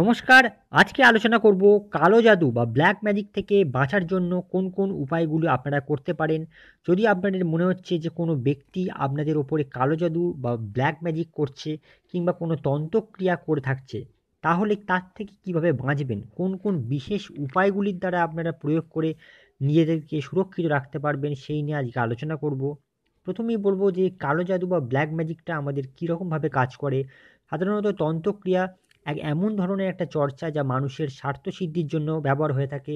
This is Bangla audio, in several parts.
নমস্কার আজকে আলোচনা করব কালো জাদু বা ব্ল্যাক ম্যাজিক থেকে বাঁচার জন্য কোন কোন উপায়গুলো আপনারা করতে পারেন যদি আপনাদের মনে হচ্ছে যে কোনো ব্যক্তি আপনাদের ওপরে কালো জাদু বা ব্ল্যাক ম্যাজিক করছে কিংবা কোনো তন্ত্রক্রিয়া করে থাকছে তাহলে তার থেকে কিভাবে বাঁচবেন কোন কোন বিশেষ উপায়গুলির দ্বারা আপনারা প্রয়োগ করে নিজেদেরকে সুরক্ষিত রাখতে পারবেন সেই নিয়ে আজকে আলোচনা করব প্রথমেই বলবো যে কালো জাদু বা ব্ল্যাক ম্যাজিকটা আমাদের কীরকমভাবে কাজ করে সাধারণত তন্ত্রক্রিয়া এক এমন ধরনের একটা চর্চা যা মানুষের স্বার্থসিদ্ধির জন্য ব্যবহার হয়ে থাকে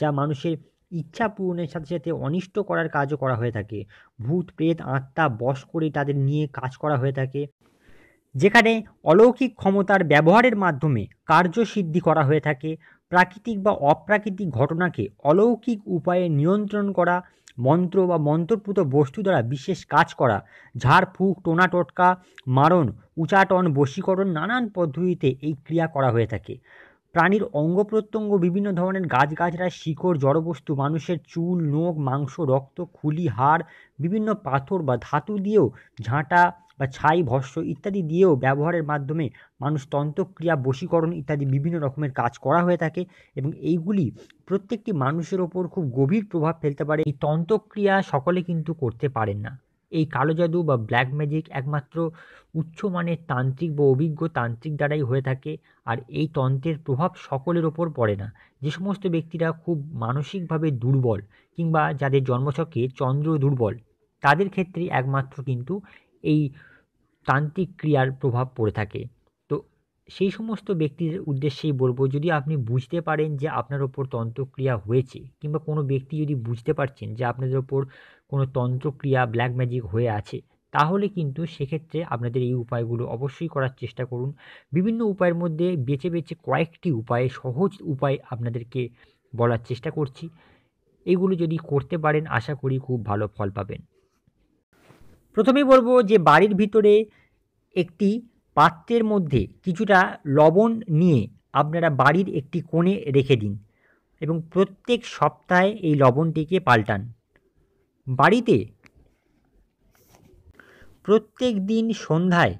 যা মানুষের ইচ্ছা পূরণের সাথে সাথে অনিষ্ট করার কাজও করা হয়ে থাকে ভূত প্রেত আত্মা বশ করে তাদের নিয়ে কাজ করা হয়ে থাকে যেখানে অলৌকিক ক্ষমতার ব্যবহারের মাধ্যমে কার্যসিদ্ধি করা হয়ে থাকে প্রাকৃতিক বা অপ্রাকৃতিক ঘটনাকে অলৌকিক উপায়ে নিয়ন্ত্রণ করা মন্ত্র বা মন্ত্রপ্রুত বস্তু দ্বারা বিশেষ কাজ করা ঝাড়ফুঁক টোনা টোটকা মারণ উচাটন বশীকরণ নানান পদ্ধতিতে এই ক্রিয়া করা হয়ে থাকে প্রাণীর অঙ্গ প্রত্যঙ্গ বিভিন্ন ধরনের গাছগাছরা শিকড় জড়বস্তু মানুষের চুল নোখ মাংস রক্ত খুলি হাড় বিভিন্ন পাথর বা ধাতু দিয়েও ঝাঁটা বা ছাই ভস্য ইত্যাদি দিয়েও ব্যবহারের মাধ্যমে মানুষ তন্ত্রক্রিয়া বশীকরণ ইত্যাদি বিভিন্ন রকমের কাজ করা হয়ে থাকে এবং এইগুলি প্রত্যেকটি মানুষের ওপর খুব গভীর প্রভাব ফেলতে পারে এই তন্ত্রক্রিয়া সকলে কিন্তু করতে পারেন না এই কালো জাদু বা ব্ল্যাক ম্যাজিক একমাত্র উচ্চমানের তান্ত্রিক বা অভিজ্ঞ তান্ত্রিক দ্বারাই হয়ে থাকে আর এই তন্ত্রের প্রভাব সকলের ওপর পড়ে না যে সমস্ত ব্যক্তিরা খুব মানসিকভাবে দুর্বল কিংবা যাদের জন্মছকে চন্দ্র দুর্বল তাদের ক্ষেত্রে একমাত্র কিন্তু এই তান্ত্রিক ক্রিয়ার প্রভাব পড়ে থাকে তো সেই সমস্ত ব্যক্তির উদ্দেশ্যেই বলবো যদি আপনি বুঝতে পারেন যে আপনার ওপর তন্ত্রক্রিয়া হয়েছে কিংবা কোনো ব্যক্তি যদি বুঝতে পারছেন যে আপনাদের ওপর কোনো তন্ত্রক্রিয়া ব্ল্যাক ম্যাজিক হয়ে আছে তাহলে কিন্তু সেক্ষেত্রে আপনাদের এই উপায়গুলো অবশ্যই করার চেষ্টা করুন বিভিন্ন উপায়ের মধ্যে বেছে বেছে কয়েকটি উপায়ে সহজ উপায় আপনাদেরকে বলার চেষ্টা করছি এগুলো যদি করতে পারেন আশা করি খুব ভালো ফল পাবেন প্রথমেই বলবো যে বাড়ির ভিতরে একটি পাত্রের মধ্যে কিছুটা লবণ নিয়ে আপনারা বাড়ির একটি কোণে রেখে দিন এবং প্রত্যেক সপ্তাহে এই লবণটিকে পাল্টান বাড়িতে প্রত্যেক দিন সন্ধ্যায়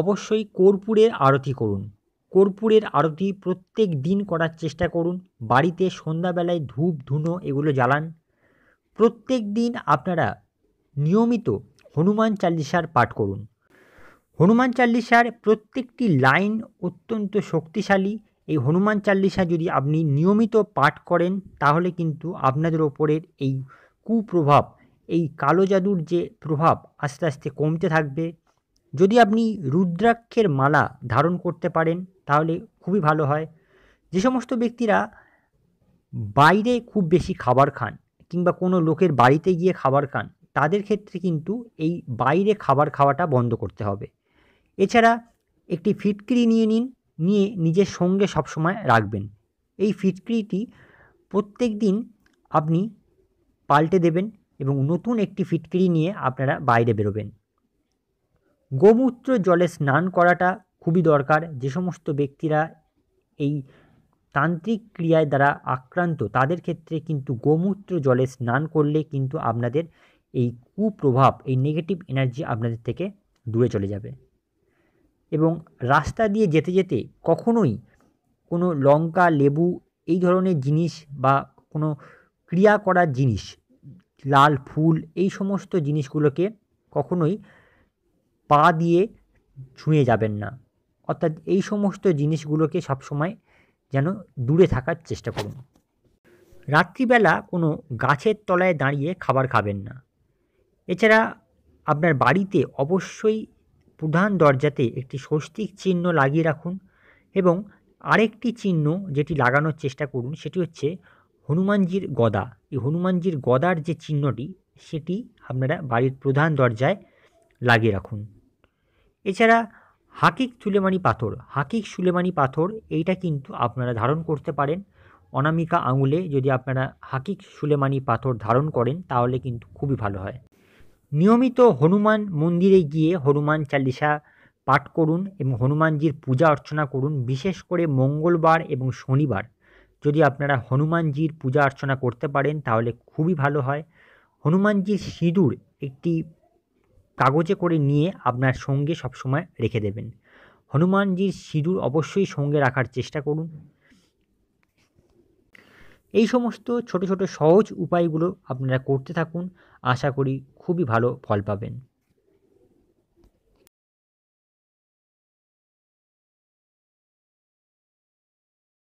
অবশ্যই কর্পূরের আরতি করুন কর্পূরের আরতি প্রত্যেক দিন করার চেষ্টা করুন বাড়িতে সন্ধ্যাবেলায় ধূপ ধুনো এগুলো জ্বালান প্রত্যেক দিন আপনারা নিয়মিত হনুমান চাল্লিশার পাঠ করুন হনুমান চাল্লিশার প্রত্যেকটি লাইন অত্যন্ত শক্তিশালী এই হনুমান চাল্লিশা যদি আপনি নিয়মিত পাঠ করেন তাহলে কিন্তু আপনাদের ওপরের এই কুপ্রভাব এই কালো জাদুর যে প্রভাব আস্তে আস্তে কমতে থাকবে যদি আপনি রুদ্রাক্ষের মালা ধারণ করতে পারেন তাহলে খুবই ভালো হয় যে সমস্ত ব্যক্তিরা বাইরে খুব বেশি খাবার খান কিংবা কোনো লোকের বাড়িতে গিয়ে খাবার খান তাদের ক্ষেত্রে কিন্তু এই বাইরে খাবার খাওয়াটা বন্ধ করতে হবে এছাড়া একটি ফিটকিরি নিয়ে নিন নিয়ে নিজের সঙ্গে সবসময় রাখবেন এই ফিটকিরিটি প্রত্যেক দিন আপনি পাল্টে দেবেন এবং নতুন একটি ফিটকিরি নিয়ে আপনারা বাইরে বেরোবেন গোমূত্র জলে স্নান করাটা খুবই দরকার যে সমস্ত ব্যক্তিরা এই তান্ত্রিক ক্রিয়ায় দ্বারা আক্রান্ত তাদের ক্ষেত্রে কিন্তু গোমূত্র জলে স্নান করলে কিন্তু আপনাদের এই কুপ্রভাব এই নেগেটিভ এনার্জি আপনাদের থেকে দূরে চলে যাবে এবং রাস্তা দিয়ে যেতে যেতে কখনোই কোনো লঙ্কা লেবু এই ধরনের জিনিস বা কোনো ক্রিয়া করার জিনিস লাল ফুল এই সমস্ত জিনিসগুলোকে কখনোই পা দিয়ে ছুঁয়ে যাবেন না অর্থাৎ এই সমস্ত জিনিসগুলোকে সবসময় যেন দূরে থাকার চেষ্টা করুন রাত্রিবেলা কোনো গাছের তলায় দাঁড়িয়ে খাবার খাবেন না এছাড়া আপনার বাড়িতে অবশ্যই প্রধান দরজাতে একটি স্বস্তিক চিহ্ন লাগিয়ে রাখুন এবং আরেকটি চিহ্ন যেটি লাগানোর চেষ্টা করুন সেটি হচ্ছে হনুমানজির গদা এই হনুমানজির গদার যে চিহ্নটি সেটি আপনারা বাড়ির প্রধান দরজায় লাগিয়ে রাখুন এছাড়া হাকিক সুলেমানি পাথর হাকিক সুলেমানি পাথর এইটা কিন্তু আপনারা ধারণ করতে পারেন অনামিকা আঙুলে যদি আপনারা হাকিক সুলেমানি পাথর ধারণ করেন তাহলে কিন্তু খুবই ভালো হয় নিয়মিত হনুমান মন্দিরে গিয়ে হনুমান চালিসা পাঠ করুন এবং হনুমানজির পূজা অর্চনা করুন বিশেষ করে মঙ্গলবার এবং শনিবার যদি আপনারা হনুমানজির পূজা অর্চনা করতে পারেন তাহলে খুবই ভালো হয় হনুমানজির সিঁদুর একটি কাগজে করে নিয়ে আপনার সঙ্গে সবসময় রেখে দেবেন হনুমানজির সিঁদুর অবশ্যই সঙ্গে রাখার চেষ্টা করুন এই সমস্ত ছোট ছোট সহজ উপায়গুলো আপনারা করতে থাকুন আশা করি খুবই ভালো ফল পাবেন